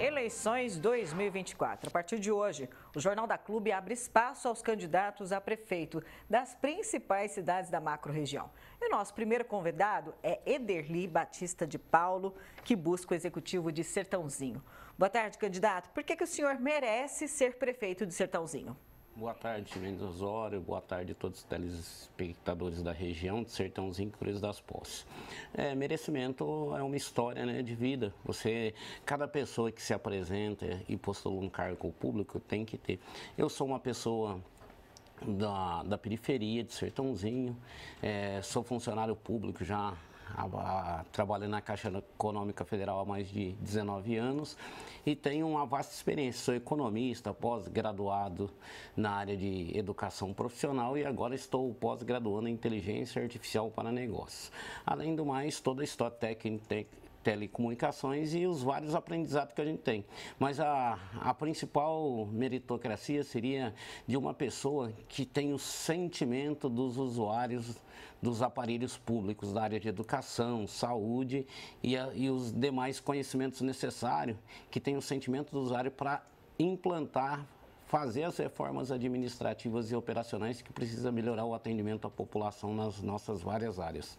Eleições 2024. A partir de hoje, o Jornal da Clube abre espaço aos candidatos a prefeito das principais cidades da macro-região. E o nosso primeiro convidado é Ederli Batista de Paulo, que busca o executivo de Sertãozinho. Boa tarde, candidato. Por que, que o senhor merece ser prefeito de Sertãozinho? Boa tarde, Mendes Osório. Boa tarde a todos os telespectadores da região de Sertãozinho Cruz das Posses. É, merecimento é uma história né, de vida. Você, cada pessoa que se apresenta e postula um cargo público tem que ter. Eu sou uma pessoa da, da periferia de Sertãozinho, é, sou funcionário público já trabalho na Caixa Econômica Federal há mais de 19 anos e tenho uma vasta experiência. Sou economista, pós-graduado na área de educação profissional e agora estou pós-graduando em inteligência artificial para negócios. Além do mais, toda a história técnica telecomunicações e os vários aprendizados que a gente tem. Mas a, a principal meritocracia seria de uma pessoa que tem o sentimento dos usuários dos aparelhos públicos da área de educação, saúde e, a, e os demais conhecimentos necessários, que tem o sentimento do usuário para implantar fazer as reformas administrativas e operacionais que precisa melhorar o atendimento à população nas nossas várias áreas.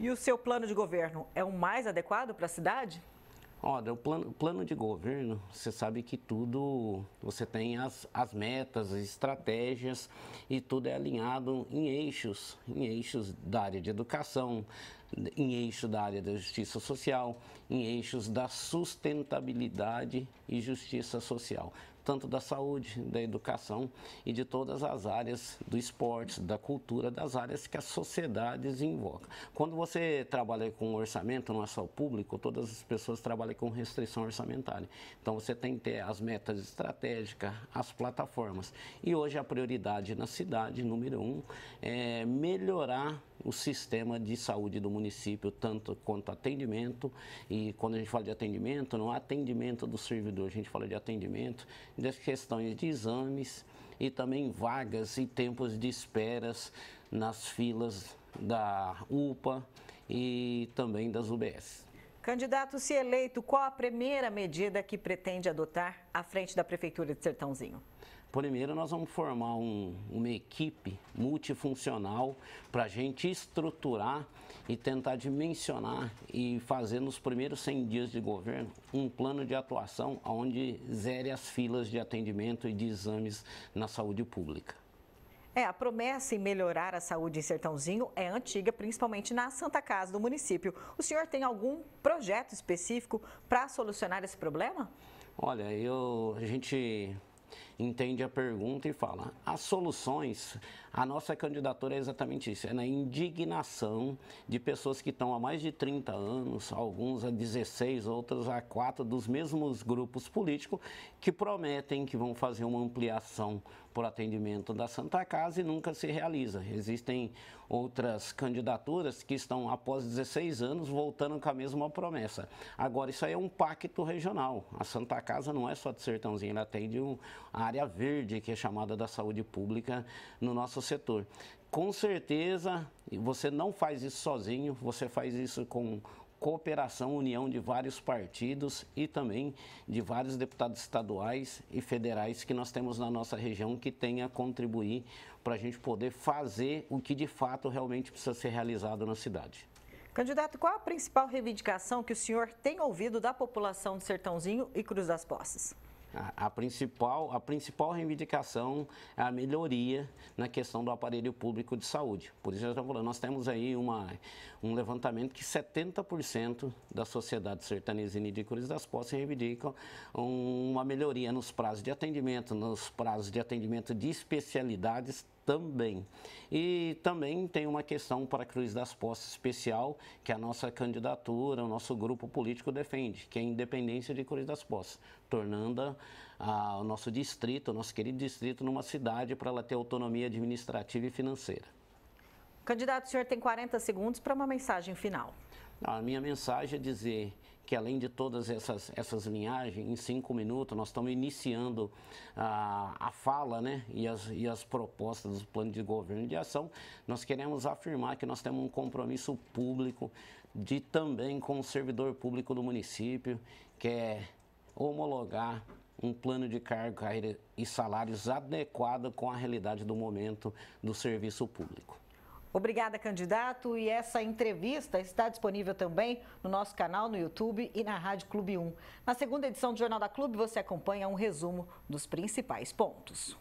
E o seu plano de governo é o mais adequado para a cidade? Olha, o plano, plano de governo, você sabe que tudo, você tem as, as metas, as estratégias e tudo é alinhado em eixos, em eixos da área de educação, em eixo da área da justiça social, em eixos da sustentabilidade e justiça social tanto da saúde, da educação e de todas as áreas do esporte, da cultura, das áreas que a sociedade invoca. Quando você trabalha com orçamento, não é só o público, todas as pessoas trabalham com restrição orçamentária. Então você tem que ter as metas estratégicas, as plataformas. E hoje a prioridade na cidade, número um, é melhorar o sistema de saúde do município, tanto quanto atendimento. E quando a gente fala de atendimento, não é atendimento do servidor, a gente fala de atendimento das questões de exames e também vagas e tempos de esperas nas filas da UPA e também das UBS. Candidato, se eleito, qual a primeira medida que pretende adotar à frente da Prefeitura de Sertãozinho? Primeiro, nós vamos formar um, uma equipe multifuncional para a gente estruturar e tentar dimensionar e fazer nos primeiros 100 dias de governo um plano de atuação onde zere as filas de atendimento e de exames na saúde pública. É, a promessa em melhorar a saúde em Sertãozinho é antiga, principalmente na Santa Casa do município. O senhor tem algum projeto específico para solucionar esse problema? Olha, eu, a gente entende a pergunta e fala: as soluções, a nossa candidatura é exatamente isso, é na indignação de pessoas que estão há mais de 30 anos, alguns há 16, outros há 4, dos mesmos grupos políticos, que prometem que vão fazer uma ampliação por atendimento da Santa Casa e nunca se realiza. Existem outras candidaturas que estão após 16 anos voltando com a mesma promessa. Agora, isso aí é um pacto regional. A Santa Casa não é só de Sertãozinho, ela atende uma área verde, que é chamada da saúde pública no nosso setor com certeza, você não faz isso sozinho, você faz isso com cooperação, união de vários partidos e também de vários deputados estaduais e federais que nós temos na nossa região que tenha a contribuir para a gente poder fazer o que de fato realmente precisa ser realizado na cidade. Candidato, qual a principal reivindicação que o senhor tem ouvido da população do Sertãozinho e Cruz das Posses? A, principal, a principal reivindicação é a melhoria na questão do aparelho público de saúde. Por isso, nós temos aí uma, um levantamento que 70% da sociedade e de Cruz das Posses reivindicam uma melhoria nos prazos de atendimento, nos prazos de atendimento de especialidades também. E também tem uma questão para a Cruz das Postas especial que a nossa candidatura, o nosso grupo político defende, que é a independência de Cruz das Postas, tornando a, o nosso distrito, o nosso querido distrito, numa cidade para ela ter autonomia administrativa e financeira. Candidato, o senhor tem 40 segundos para uma mensagem final. A minha mensagem é dizer que além de todas essas, essas linhagens, em cinco minutos nós estamos iniciando a, a fala né, e, as, e as propostas do plano de governo de ação. Nós queremos afirmar que nós temos um compromisso público de também com o servidor público do município, que é homologar um plano de cargo, carreira e salários adequado com a realidade do momento do serviço público. Obrigada, candidato. E essa entrevista está disponível também no nosso canal no YouTube e na Rádio Clube 1. Na segunda edição do Jornal da Clube, você acompanha um resumo dos principais pontos.